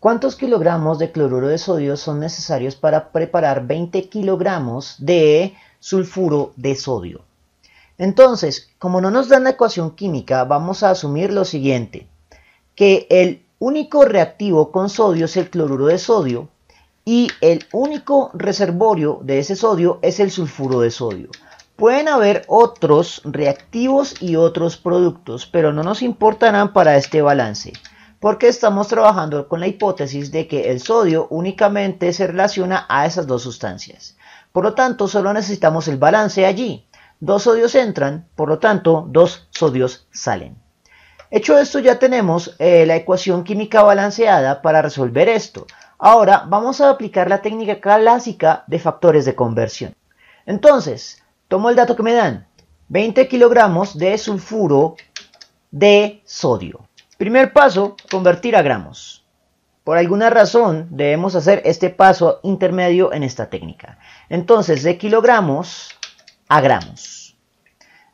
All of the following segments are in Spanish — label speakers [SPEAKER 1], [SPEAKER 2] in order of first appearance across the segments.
[SPEAKER 1] ¿Cuántos kilogramos de cloruro de sodio son necesarios para preparar 20 kilogramos de sulfuro de sodio? Entonces, como no nos dan la ecuación química, vamos a asumir lo siguiente, que el único reactivo con sodio es el cloruro de sodio y el único reservorio de ese sodio es el sulfuro de sodio. Pueden haber otros reactivos y otros productos, pero no nos importarán para este balance porque estamos trabajando con la hipótesis de que el sodio únicamente se relaciona a esas dos sustancias. Por lo tanto, solo necesitamos el balance allí. Dos sodios entran, por lo tanto, dos sodios salen. Hecho esto, ya tenemos eh, la ecuación química balanceada para resolver esto. Ahora vamos a aplicar la técnica clásica de factores de conversión. Entonces, tomo el dato que me dan, 20 kilogramos de sulfuro de sodio. Primer paso, convertir a gramos. Por alguna razón debemos hacer este paso intermedio en esta técnica. Entonces, de kilogramos a gramos.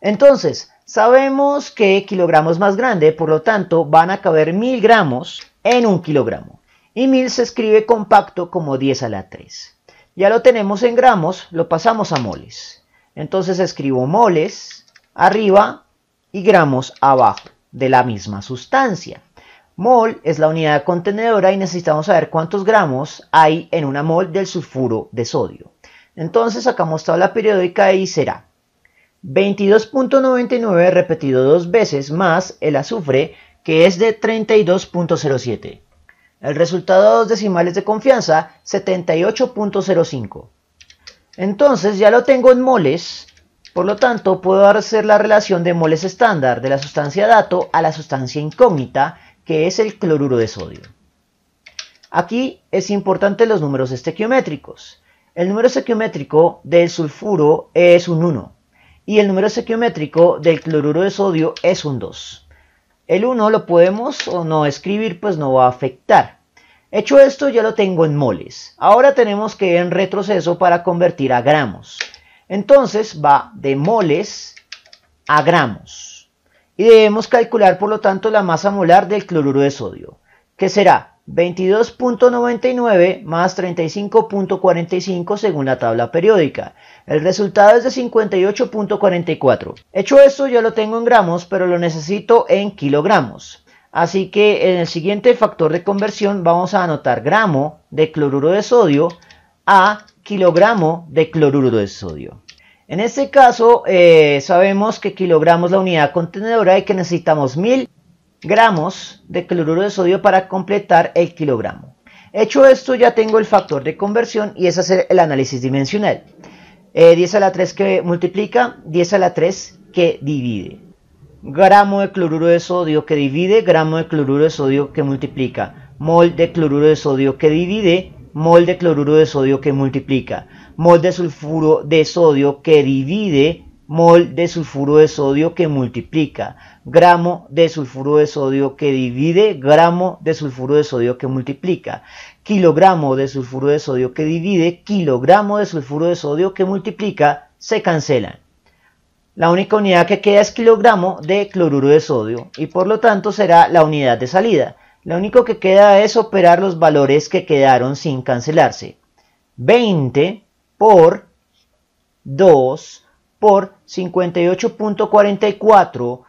[SPEAKER 1] Entonces, sabemos que kilogramos es más grande, por lo tanto van a caber mil gramos en un kilogramo. Y mil se escribe compacto como 10 a la 3. Ya lo tenemos en gramos, lo pasamos a moles. Entonces escribo moles arriba y gramos abajo de la misma sustancia. Mol es la unidad contenedora y necesitamos saber cuántos gramos hay en una mol del sulfuro de sodio. Entonces sacamos la periódica y será 22.99 repetido dos veces más el azufre que es de 32.07. El resultado a dos decimales de confianza 78.05. Entonces ya lo tengo en moles por lo tanto, puedo hacer la relación de moles estándar de la sustancia dato a la sustancia incógnita, que es el cloruro de sodio. Aquí es importante los números estequiométricos. El número estequiométrico del sulfuro es un 1 y el número estequiométrico del cloruro de sodio es un 2. El 1 lo podemos o no escribir, pues no va a afectar. Hecho esto, ya lo tengo en moles. Ahora tenemos que ir en retroceso para convertir a gramos. Entonces va de moles a gramos. Y debemos calcular, por lo tanto, la masa molar del cloruro de sodio, que será 22.99 más 35.45 según la tabla periódica. El resultado es de 58.44. Hecho eso, ya lo tengo en gramos, pero lo necesito en kilogramos. Así que en el siguiente factor de conversión vamos a anotar gramo de cloruro de sodio a kilogramo de cloruro de sodio. En este caso eh, sabemos que kilogramos la unidad contenedora y que necesitamos 1000 gramos de cloruro de sodio para completar el kilogramo. Hecho esto ya tengo el factor de conversión y es hacer el análisis dimensional. 10 eh, a la 3 que multiplica, 10 a la 3 que divide. Gramo de cloruro de sodio que divide, gramo de cloruro de sodio que multiplica. Mol de cloruro de sodio que divide, mol de cloruro de sodio que multiplica, mol de sulfuro de sodio que divide, mol de sulfuro de sodio que multiplica, gramo de sulfuro de sodio que divide, gramo de sulfuro de sodio que multiplica, kilogramo de sulfuro de sodio que divide, kilogramo de sulfuro de sodio que multiplica, se cancelan. La única unidad que queda es kilogramo de cloruro de sodio y por lo tanto será la unidad de salida. Lo único que queda es operar los valores que quedaron sin cancelarse. 20 por 2 por 58.44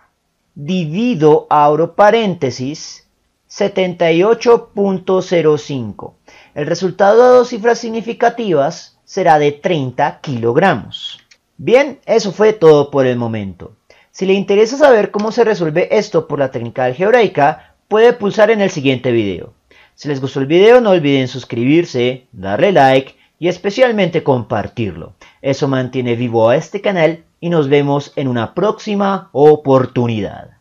[SPEAKER 1] divido, abro paréntesis, 78.05. El resultado de dos cifras significativas será de 30 kilogramos. Bien, eso fue todo por el momento. Si le interesa saber cómo se resuelve esto por la técnica algebraica, puede pulsar en el siguiente video. Si les gustó el video no olviden suscribirse, darle like y especialmente compartirlo. Eso mantiene vivo a este canal y nos vemos en una próxima oportunidad.